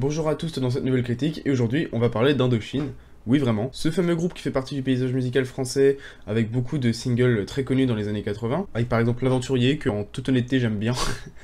Bonjour à tous dans cette nouvelle critique, et aujourd'hui on va parler d'Indochine, oui vraiment, ce fameux groupe qui fait partie du paysage musical français avec beaucoup de singles très connus dans les années 80, avec par exemple L'Aventurier que en toute honnêteté j'aime bien,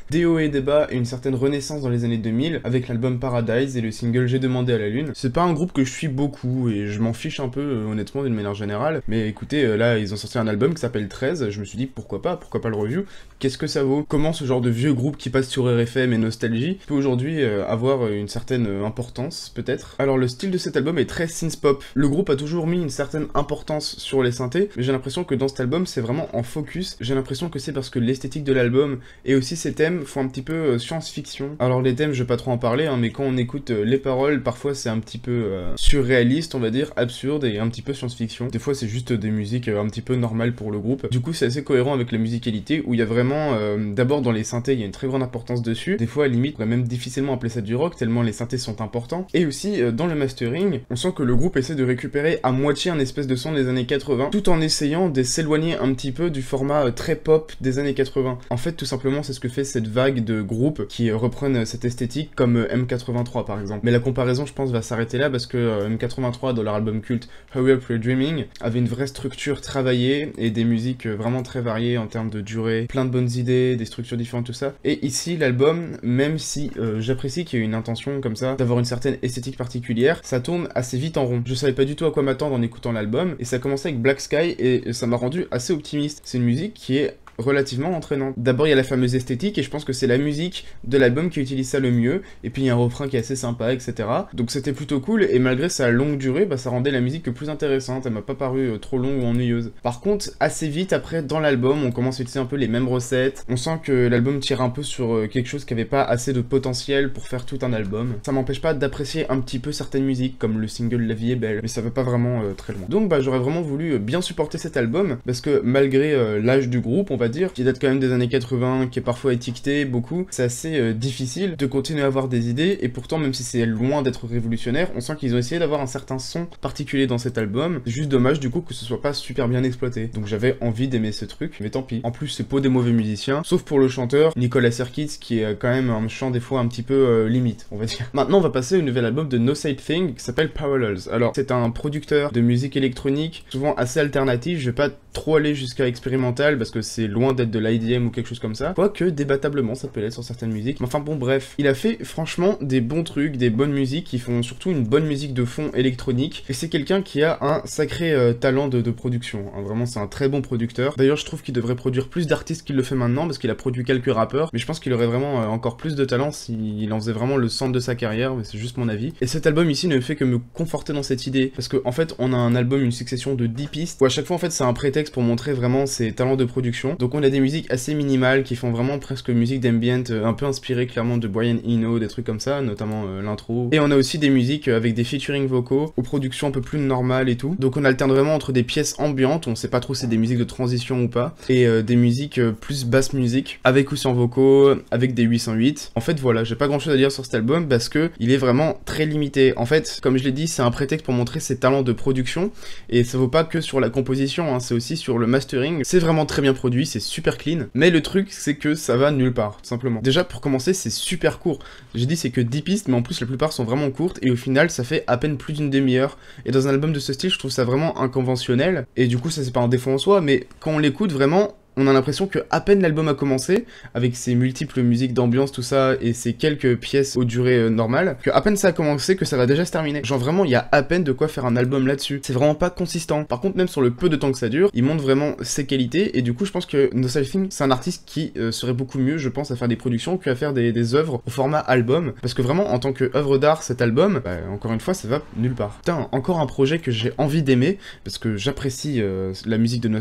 des et débat et une certaine renaissance dans les années 2000 avec l'album Paradise et le single J'ai demandé à la lune. C'est pas un groupe que je suis beaucoup et je m'en fiche un peu euh, honnêtement d'une manière générale, mais écoutez euh, là ils ont sorti un album qui s'appelle 13, je me suis dit pourquoi pas, pourquoi pas le review, qu'est-ce que ça vaut, comment ce genre de vieux groupe qui passe sur RFM et Nostalgie peut aujourd'hui euh, avoir euh, une certaine euh, importance peut-être. Alors le style de cet album est très synth-pop. Le groupe a toujours mis une certaine importance sur les synthés, mais j'ai l'impression que dans cet album c'est vraiment en focus. J'ai l'impression que c'est parce que l'esthétique de l'album et aussi ses thèmes font un petit peu science-fiction. Alors les thèmes je vais pas trop en parler, hein, mais quand on écoute les paroles parfois c'est un petit peu surréaliste on va dire, absurde et un petit peu science-fiction. Des fois c'est juste des musiques un petit peu normales pour le groupe. Du coup c'est assez cohérent avec la musicalité où il y a vraiment euh, d'abord dans les synthés, il y a une très grande importance dessus. Des fois, à limite, on va même difficilement appeler ça du rock, tellement les synthés sont importants. Et aussi, euh, dans le mastering, on sent que le groupe essaie de récupérer à moitié un espèce de son des années 80, tout en essayant de s'éloigner un petit peu du format euh, très pop des années 80. En fait, tout simplement, c'est ce que fait cette vague de groupes qui reprennent cette esthétique, comme M83 par exemple. Mais la comparaison, je pense, va s'arrêter là parce que M83, dans leur album culte Hurry Up Your Dreaming, avait une vraie structure travaillée et des musiques vraiment très variées en termes de durée, plein de bonnes idées, des structures différentes, tout ça. Et ici, l'album, même si euh, j'apprécie qu'il y ait une intention comme ça, d'avoir une certaine esthétique particulière, ça tourne assez vite en rond. Je savais pas du tout à quoi m'attendre en écoutant l'album, et ça commençait avec Black Sky, et ça m'a rendu assez optimiste. C'est une musique qui est relativement entraînant. D'abord, il y a la fameuse esthétique, et je pense que c'est la musique de l'album qui utilise ça le mieux, et puis il y a un refrain qui est assez sympa, etc. Donc c'était plutôt cool, et malgré sa longue durée, bah, ça rendait la musique plus intéressante, elle m'a pas paru euh, trop longue ou ennuyeuse. Par contre, assez vite après, dans l'album, on commence à utiliser un peu les mêmes recettes, on sent que l'album tire un peu sur euh, quelque chose qui avait pas assez de potentiel pour faire tout un album. Ça m'empêche pas d'apprécier un petit peu certaines musiques, comme le single La vie est belle, mais ça va pas vraiment euh, très loin. Donc bah, j'aurais vraiment voulu bien supporter cet album, parce que malgré l'âge du groupe, on va dire, qui date quand même des années 80, qui est parfois étiqueté beaucoup, c'est assez euh, difficile de continuer à avoir des idées, et pourtant, même si c'est loin d'être révolutionnaire, on sent qu'ils ont essayé d'avoir un certain son particulier dans cet album, juste dommage du coup que ce soit pas super bien exploité. Donc j'avais envie d'aimer ce truc, mais tant pis. En plus, c'est pas des mauvais musiciens, sauf pour le chanteur, Nicolas Serkis, qui est euh, quand même un chant des fois un petit peu euh, limite, on va dire. Maintenant, on va passer au nouvel album de No Side Thing, qui s'appelle Parallels. Alors, c'est un producteur de musique électronique, souvent assez alternative, je vais pas trop aller jusqu'à expérimental, parce que c'est loin d'être de l'IDM ou quelque chose comme ça. Quoique débattablement ça peut l'être sur certaines musiques. Mais enfin bon bref, il a fait franchement des bons trucs, des bonnes musiques qui font surtout une bonne musique de fond électronique. Et c'est quelqu'un qui a un sacré euh, talent de, production. Hein. Vraiment c'est un très bon producteur. D'ailleurs je trouve qu'il devrait produire plus d'artistes qu'il le fait maintenant parce qu'il a produit quelques rappeurs. Mais je pense qu'il aurait vraiment euh, encore plus de talent s'il en faisait vraiment le centre de sa carrière. Mais c'est juste mon avis. Et cet album ici ne fait que me conforter dans cette idée. Parce qu'en fait on a un album, une succession de 10 pistes où à chaque fois en fait c'est un prétexte pour montrer vraiment ses talents de production. Donc on a des musiques assez minimales qui font vraiment presque musique d'ambient, euh, un peu inspirée clairement de Brian Eno, des trucs comme ça, notamment euh, l'intro. Et on a aussi des musiques euh, avec des featuring vocaux, aux productions un peu plus normales et tout. Donc on alterne vraiment entre des pièces ambiantes, on sait pas trop si c'est des musiques de transition ou pas, et des musiques plus basse musique, avec ou sans vocaux, avec des 808. En fait voilà, j'ai pas grand chose à dire sur cet album parce que il est vraiment très limité. En fait, comme je l'ai dit, c'est un prétexte pour montrer ses talents de production, et ça vaut pas que sur la composition, hein, c'est aussi sur le mastering. C'est vraiment très bien produit, c'est super clean, mais le truc c'est que ça va nulle part, simplement. Déjà pour commencer c'est super court, j'ai dit c'est que 10 pistes, mais en plus la plupart sont vraiment courtes, et au final ça fait à peine plus d'une demi-heure, et dans un album de ce style je trouve ça vraiment inconventionnel, et du coup ça c'est pas un défaut en soi, mais quand on l'écoute vraiment, on a l'impression que à peine l'album a commencé, avec ses multiples musiques d'ambiance, tout ça, et ses quelques pièces aux durées euh, normales, que à peine ça a commencé, que ça va déjà se terminer. Genre vraiment, il y a à peine de quoi faire un album là-dessus. C'est vraiment pas consistant. Par contre, même sur le peu de temps que ça dure, il montre vraiment ses qualités, et du coup, je pense que No Selfing, c'est un artiste qui euh, serait beaucoup mieux, je pense, à faire des productions qu'à faire des, oeuvres œuvres au format album, parce que vraiment, en tant qu'œuvre d'art, cet album, bah, encore une fois, ça va nulle part. Putain, encore un projet que j'ai envie d'aimer, parce que j'apprécie euh, la musique de No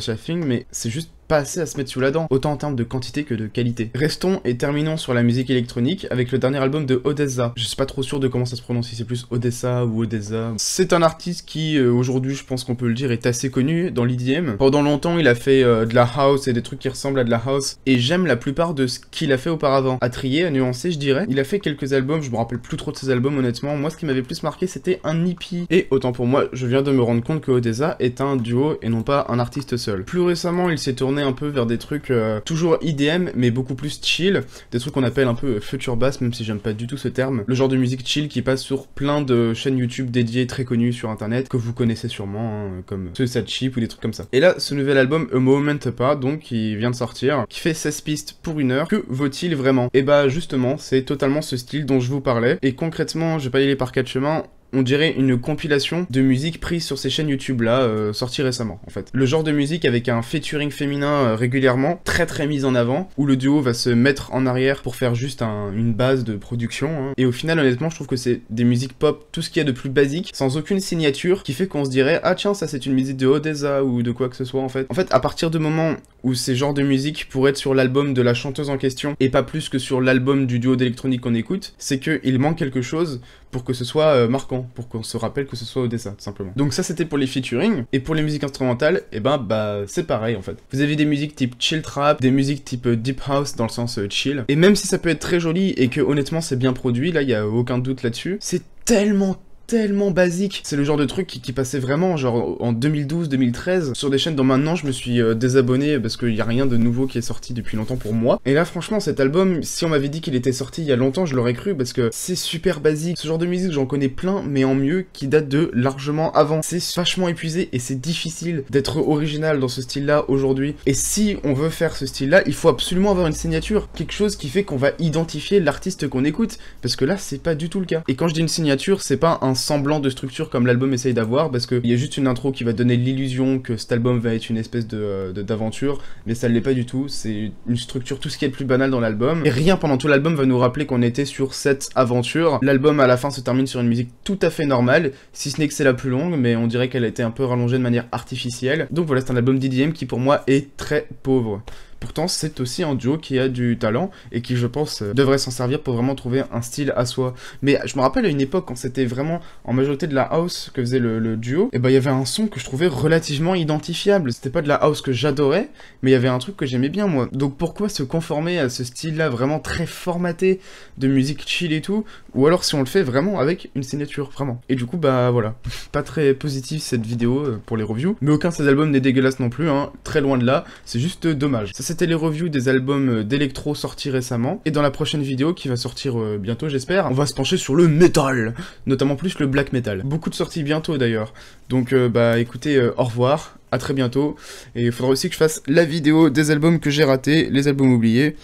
mais c'est juste assez à se mettre sous la dent, autant en termes de quantité que de qualité. Restons et terminons sur la musique électronique avec le dernier album de Odessa. Je suis pas trop sûr de comment ça se prononce, si c'est plus Odessa ou Odessa. C'est un artiste qui, euh, aujourd'hui, je pense qu'on peut le dire, est assez connu dans l'IDM. Pendant longtemps, il a fait euh, de la house et des trucs qui ressemblent à de la house, et j'aime la plupart de ce qu'il a fait auparavant. À trier, à nuancer, je dirais. Il a fait quelques albums, je me rappelle plus trop de ses albums, honnêtement. Moi, ce qui m'avait plus marqué, c'était un hippie. Et autant pour moi, je viens de me rendre compte que Odessa est un duo et non pas un artiste seul. Plus récemment, il s'est tourné un peu vers des trucs euh, toujours IDM, mais beaucoup plus chill, des trucs qu'on appelle un peu euh, future bass, même si j'aime pas du tout ce terme, le genre de musique chill qui passe sur plein de chaînes YouTube dédiées très connues sur internet, que vous connaissez sûrement, hein, comme comme Suicide Chip ou des trucs comme ça. Et là, ce nouvel album, A Moment Pas, donc, qui vient de sortir, qui fait 16 pistes pour une heure, que vaut-il vraiment Et eh bah justement, c'est totalement ce style dont je vous parlais, et concrètement, je vais pas y aller par quatre chemins, on dirait une compilation de musique prise sur ces chaînes YouTube là, euh, sorties récemment en fait. Le genre de musique avec un featuring féminin euh, régulièrement, très très mis en avant, où le duo va se mettre en arrière pour faire juste une base de production. Hein. Et au final, honnêtement, je trouve que c'est des musiques pop, tout ce qu'il y a de plus basique, sans aucune signature, qui fait qu'on se dirait ah tiens ça c'est une musique de Odessa ou de quoi que ce soit en fait. En fait, à partir du moment où ces genres de musique pourraient être sur l'album de la chanteuse en question et pas plus que sur l'album du duo d'électronique qu'on écoute, c'est qu'il manque quelque chose pour que ce soit euh, marquant, pour qu'on se rappelle que ce soit Odessa, tout simplement. Donc ça, c'était pour les featuring, et pour les musiques instrumentales, et eh ben, bah, c'est pareil, en fait. Vous avez des musiques type chill trap, des musiques type euh, deep house, dans le sens euh, chill, et même si ça peut être très joli, et que honnêtement, c'est bien produit, là, il y a aucun doute là-dessus, c'est tellement tellement basique. C'est le genre de truc qui, passait vraiment genre en 2012-2013 sur des chaînes dont maintenant je me suis euh, désabonné parce qu'il n'y a rien de nouveau qui est sorti depuis longtemps pour moi. Et là franchement cet album, si on m'avait dit qu'il était sorti il y a longtemps, je l'aurais cru parce que c'est super basique. Ce genre de musique j'en connais plein mais en mieux qui date de largement avant. C'est vachement épuisé et c'est difficile d'être original dans ce style là aujourd'hui. Et si on veut faire ce style là, il faut absolument avoir une signature, quelque chose qui fait qu'on va identifier l'artiste qu'on écoute parce que là c'est pas du tout le cas. Et quand je dis une signature, c'est pas un semblant de structure comme l'album essaye d'avoir, parce qu'il y a juste une intro qui va donner l'illusion que cet album va être une espèce d'aventure, euh, de, d'aventure mais ça ne l'est pas du tout, c'est une structure tout ce qui est le plus banal dans l'album, et rien pendant tout l'album va nous rappeler qu'on était sur cette aventure. L'album à la fin se termine sur une musique tout à fait normale, si ce n'est que c'est la plus longue, mais on dirait qu'elle a été un peu rallongée de manière artificielle. Donc voilà, c'est un album d'IDM qui pour moi est très pauvre. Pourtant, c'est aussi un duo qui a du talent et qui, je pense, euh, devrait s'en servir pour vraiment trouver un style à soi. Mais je me rappelle à une époque quand c'était vraiment en majorité de la house que faisait le, duo, et eh bah, ben, il y avait un son que je trouvais relativement identifiable. C'était pas de la house que j'adorais, mais il y avait un truc que j'aimais bien moi. Donc pourquoi se conformer à ce style-là vraiment très formaté de musique chill et tout, ou alors si on le fait vraiment avec une signature, vraiment. Et du coup, bah voilà, pas très positif cette vidéo euh, pour les reviews, mais aucun de ces albums n'est dégueulasse non plus, hein. très loin de là, c'est juste dommage c'était les reviews des albums euh, d'électro sortis récemment. Et dans la prochaine vidéo, qui va sortir euh, bientôt j'espère, on va se pencher sur le metal, notamment plus le black metal. Beaucoup de sorties bientôt d'ailleurs. Donc euh, bah écoutez, au revoir, à très bientôt. Et il faudra aussi que je fasse la vidéo des albums que j'ai ratés, les albums oubliés.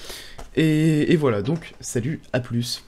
Et, et voilà, donc salut, à plus.